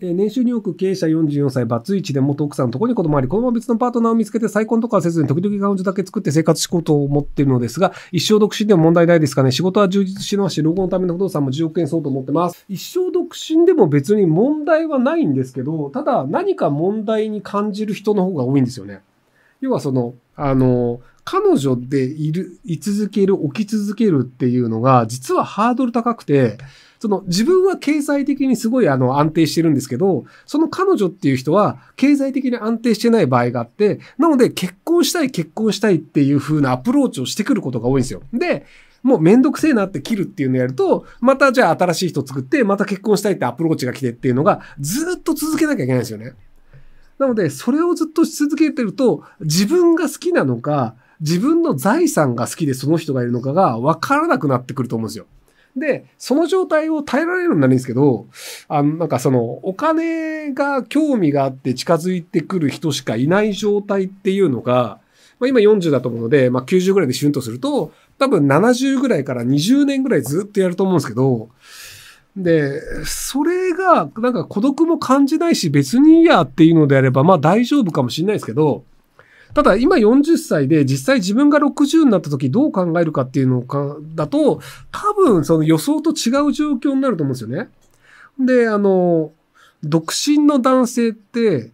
え年収2億、経営者44歳、バツイチで元奥さんのところに子供あり、このまま別のパートナーを見つけて再婚とかはせずに時々彼女だけ作って生活しこうと思っているのですが、一生独身でも問題ないですかね。仕事は充実してますし、老後のための不動産も10億円そうと思ってます。一生独身でも別に問題はないんですけど、ただ何か問題に感じる人の方が多いんですよね。要はその、あの、彼女でいる、居続ける、起き続けるっていうのが、実はハードル高くて、その自分は経済的にすごいあの安定してるんですけど、その彼女っていう人は経済的に安定してない場合があって、なので結婚したい結婚したいっていう風なアプローチをしてくることが多いんですよ。で、もうめんどくせえなって切るっていうのをやると、またじゃあ新しい人作って、また結婚したいってアプローチが来てっていうのがずっと続けなきゃいけないんですよね。なので、それをずっとし続けてると、自分が好きなのか、自分の財産が好きでその人がいるのかが分からなくなってくると思うんですよ。で、その状態を耐えられるようになるんですけど、あの、なんかその、お金が興味があって近づいてくる人しかいない状態っていうのが、まあ今40だと思うので、まあ90ぐらいでシュンとすると、多分70ぐらいから20年ぐらいずっとやると思うんですけど、で、それが、なんか孤独も感じないし、別にいいやっていうのであれば、まあ大丈夫かもしれないですけど、ただ今40歳で実際自分が60になった時どう考えるかっていうのか、だと、多分その予想と違う状況になると思うんですよね。で、あの、独身の男性って、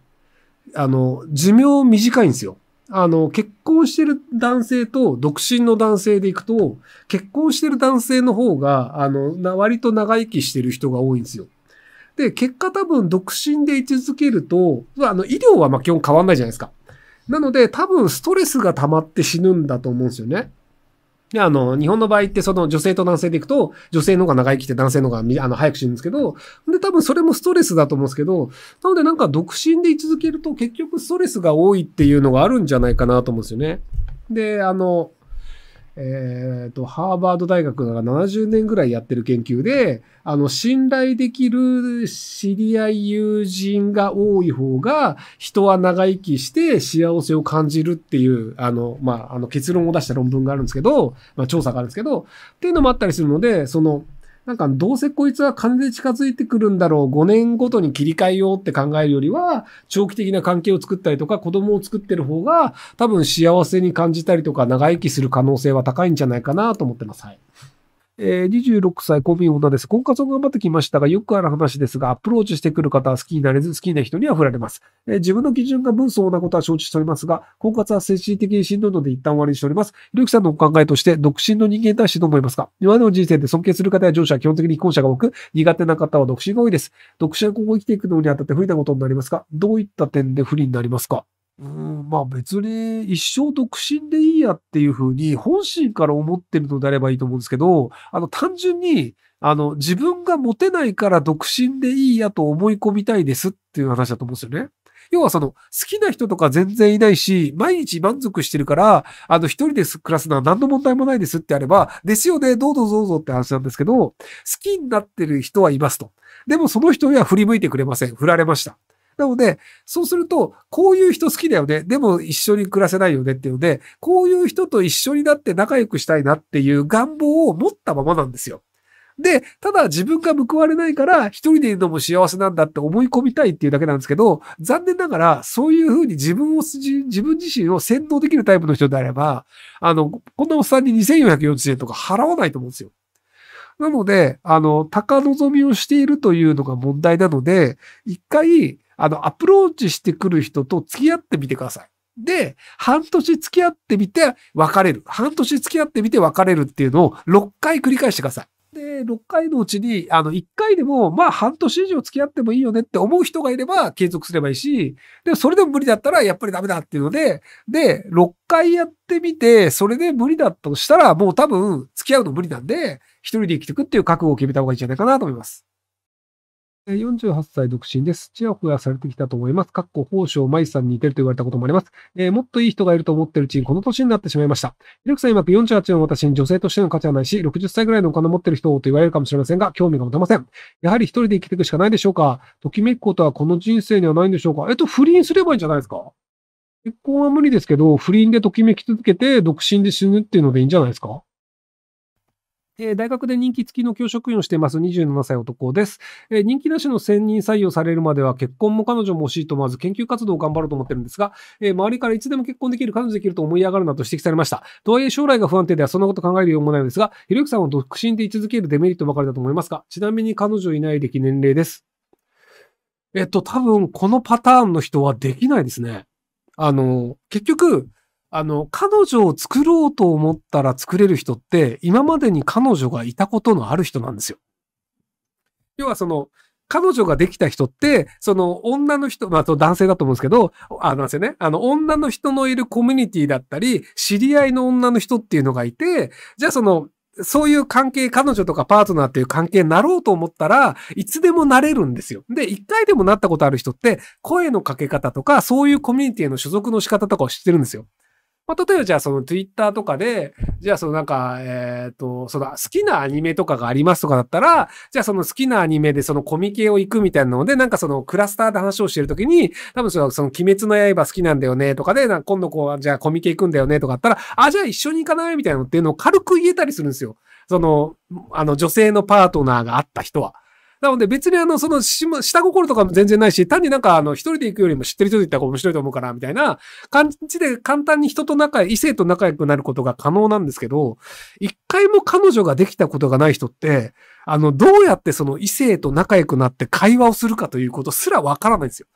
あの、寿命短いんですよ。あの、結婚してる男性と独身の男性でいくと、結婚してる男性の方が、あの、割と長生きしてる人が多いんですよ。で、結果多分独身で居続けると、あの、医療はま基本変わんないじゃないですか。なので、多分ストレスが溜まって死ぬんだと思うんですよね。で、あの、日本の場合ってその女性と男性でいくと、女性の方が長生きして男性の方があの早く死ぬんですけど、で、多分それもストレスだと思うんですけど、なのでなんか独身で居続けると結局ストレスが多いっていうのがあるんじゃないかなと思うんですよね。で、あの、えっ、ー、と、ハーバード大学が70年ぐらいやってる研究で、あの、信頼できる知り合い友人が多い方が、人は長生きして幸せを感じるっていう、あの、まあ、あの結論を出した論文があるんですけど、まあ、調査があるんですけど、っていうのもあったりするので、その、なんかどうせこいつは金で近づいてくるんだろう、5年ごとに切り替えようって考えるよりは、長期的な関係を作ったりとか、子供を作ってる方が、多分幸せに感じたりとか、長生きする可能性は高いんじゃないかなと思ってます。はい。えー、26歳、公務員女です。婚活を頑張ってきましたが、よくある話ですが、アプローチしてくる方は好きになれず、好きな人には振られます。えー、自分の基準が分相なことは承知しておりますが、婚活は精神的にしんどいので一旦終わりにしております。ひろきさんのお考えとして、独身の人間に対してどう思いますか今までの人生で尊敬する方や上司は基本的に既婚者が多く、苦手な方は独身が多いです。独身は今後生きていくのにあたって不利なことになりますが、どういった点で不利になりますかうん、まあ別に一生独身でいいやっていうふうに本心から思ってるのであればいいと思うんですけど、あの単純にあの自分がモテないから独身でいいやと思い込みたいですっていう話だと思うんですよね。要はその好きな人とか全然いないし、毎日満足してるから、あの一人で暮らすのは何の問題もないですってあれば、ですよね、どうぞどうぞって話なんですけど、好きになってる人はいますと。でもその人には振り向いてくれません。振られました。なので、そうすると、こういう人好きだよね。でも一緒に暮らせないよねっていうので、こういう人と一緒になって仲良くしたいなっていう願望を持ったままなんですよ。で、ただ自分が報われないから一人でいるのも幸せなんだって思い込みたいっていうだけなんですけど、残念ながらそういうふうに自分を、自分自身を先導できるタイプの人であれば、あの、こんなおっさんに2440円とか払わないと思うんですよ。なので、あの、高望みをしているというのが問題なので、一回、あの、アプローチしてくる人と付き合ってみてください。で、半年付き合ってみて別れる。半年付き合ってみて別れるっていうのを6回繰り返してください。で、6回のうちに、あの、1回でも、まあ、半年以上付き合ってもいいよねって思う人がいれば、継続すればいいし、でそれでも無理だったら、やっぱりダメだっていうので、で、6回やってみて、それで無理だとしたら、もう多分、付き合うの無理なんで、一人で生きていくっていう覚悟を決めた方がいいんじゃないかなと思います。48歳独身です。チやホやされてきたと思います。かっこ、宝生舞さんに似てると言われたこともあります。えー、もっといい人がいると思ってるうちにこの年になってしまいました。エルクさん曰く48の私に女性としての価値はないし、60歳ぐらいのお金持ってる人と言われるかもしれませんが、興味が持てません。やはり一人で生きていくしかないでしょうかときめくことはこの人生にはないんでしょうかえっと、不倫すればいいんじゃないですか結婚は無理ですけど、不倫でときめき続けて、独身で死ぬっていうのでいいんじゃないですかえー、大学で人気付きの教職員をしています27歳男です、えー、人気なしの専任採用されるまでは結婚も彼女も欲しいと思わず研究活動を頑張ろうと思ってるんですが、えー、周りからいつでも結婚できる、彼女できると思い上がるなと指摘されました。とはいえ将来が不安定ではそんなこと考えるようもないのですが、ひろゆきさんは独身で居続けるデメリットばかりだと思いますが、ちなみに彼女いない歴年齢です。えっと、多分このパターンの人はできないですね。あの、結局、あの、彼女を作ろうと思ったら作れる人って、今までに彼女がいたことのある人なんですよ。要はその、彼女ができた人って、その女の人、まあ、男性だと思うんですけど、あ、なんですよね。あの、女の人のいるコミュニティだったり、知り合いの女の人っていうのがいて、じゃあその、そういう関係、彼女とかパートナーっていう関係になろうと思ったらいつでもなれるんですよ。で、一回でもなったことある人って、声のかけ方とか、そういうコミュニティへの所属の仕方とかを知ってるんですよ。まあ、例えばじゃあその Twitter とかで、じゃあそのなんか、えっ、ー、と、その好きなアニメとかがありますとかだったら、じゃあその好きなアニメでそのコミケを行くみたいなので、なんかそのクラスターで話をしてるときに、多分その、その鬼滅の刃好きなんだよねとかで、なんか今度こう、じゃあコミケ行くんだよねとかあったら、あ、じゃあ一緒に行かないみたいなのっていうのを軽く言えたりするんですよ。その、あの女性のパートナーがあった人は。なので別にあの、その、下心とかも全然ないし、単になんかあの、一人で行くよりも知ってる人と行った方が面白いと思うから、みたいな感じで簡単に人と仲、異性と仲良くなることが可能なんですけど、一回も彼女ができたことがない人って、あの、どうやってその異性と仲良くなって会話をするかということすらわからないんですよ。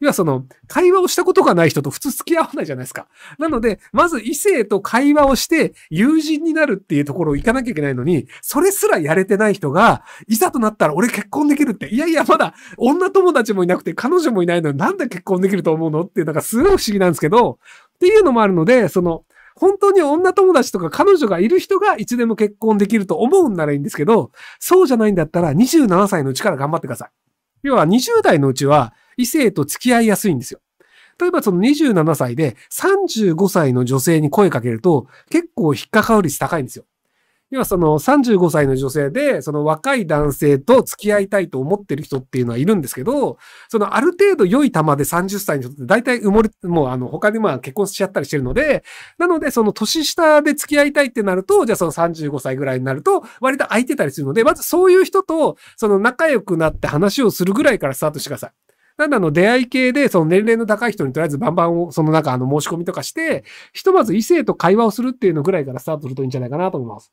要はその、会話をしたことがない人と普通付き合わないじゃないですか。なので、まず異性と会話をして友人になるっていうところを行かなきゃいけないのに、それすらやれてない人が、いざとなったら俺結婚できるって、いやいやまだ女友達もいなくて彼女もいないのになんで結婚できると思うのっていうのがすごい不思議なんですけど、っていうのもあるので、その、本当に女友達とか彼女がいる人がいつでも結婚できると思うんならいいんですけど、そうじゃないんだったら27歳のうちから頑張ってください。要は20代のうちは異性と付き合いやすいんですよ。例えばその27歳で35歳の女性に声かけると結構引っかかる率高いんですよ。要はその35歳の女性で、その若い男性と付き合いたいと思ってる人っていうのはいるんですけど、そのある程度良い玉で30歳の人って大体埋もれ、もうあの他にまあ結婚しちゃったりしてるので、なのでその年下で付き合いたいってなると、じゃあその35歳ぐらいになると割と空いてたりするので、まずそういう人とその仲良くなって話をするぐらいからスタートしてください。なんだあの出会い系で、その年齢の高い人にとりあえずバンバンを、その中あの申し込みとかして、ひとまず異性と会話をするっていうのぐらいからスタートするといいんじゃないかなと思います。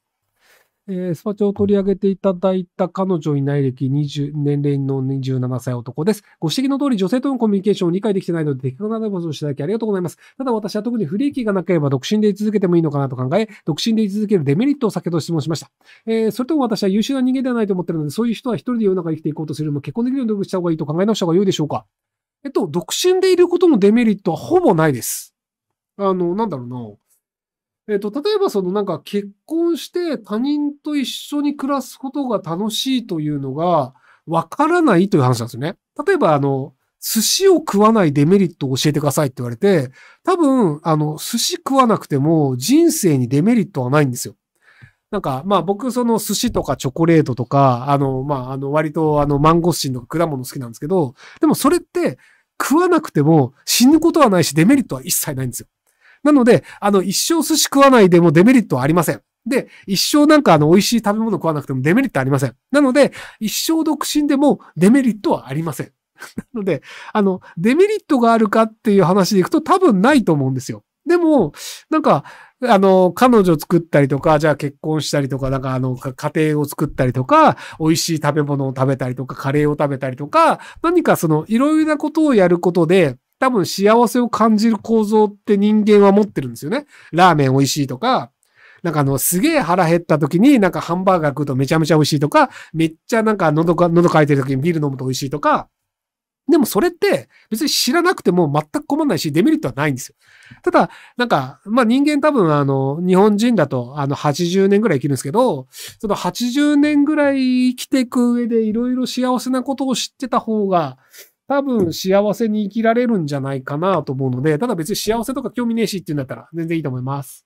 えー、スパチャを取り上げていただいた彼女いない歴20、年齢の27歳男です。ご指摘の通り女性とのコミュニケーションを理解できてないので、的確なアドバイスをしていただきありがとうございます。ただ私は特に不利益がなければ独身で居続けてもいいのかなと考え、独身で居続けるデメリットを先ほと質問しました。えー、それとも私は優秀な人間ではないと思ってるので、そういう人は一人で世の中に生きていこうとするよりも結婚できるように努力した方がいいと考え直した方が良いでしょうかえっと、独身でいることのデメリットはほぼないです。あの、なんだろうな。えっ、ー、と、例えばそのなんか結婚して他人と一緒に暮らすことが楽しいというのがわからないという話なんですよね。例えばあの、寿司を食わないデメリットを教えてくださいって言われて、多分、あの、寿司食わなくても人生にデメリットはないんですよ。なんか、まあ僕、その寿司とかチョコレートとか、あの、まあ、あの、割とあの、マンゴスチンとか果物好きなんですけど、でもそれって食わなくても死ぬことはないしデメリットは一切ないんですよ。なので、あの、一生寿司食わないでもデメリットはありません。で、一生なんかあの、美味しい食べ物食わなくてもデメリットありません。なので、一生独身でもデメリットはありません。なので、あの、デメリットがあるかっていう話でいくと多分ないと思うんですよ。でも、なんか、あの、彼女作ったりとか、じゃあ結婚したりとか、なんかあの、家庭を作ったりとか、美味しい食べ物を食べたりとか、カレーを食べたりとか、何かその、いろいろなことをやることで、多分幸せを感じる構造って人間は持ってるんですよね。ラーメン美味しいとか、なんかあの、すげえ腹減った時になんかハンバーガー食うとめちゃめちゃ美味しいとか、めっちゃなんか喉か、喉乾いてる時にビール飲むと美味しいとか、でもそれって別に知らなくても全く困んないし、デメリットはないんですよ。ただ、なんか、まあ人間多分あの、日本人だとあの80年ぐらい生きるんですけど、その80年ぐらい生きていく上でいろいろ幸せなことを知ってた方が、多分幸せに生きられるんじゃないかなと思うので、ただ別に幸せとか興味ねえしっていうんだったら全然いいと思います。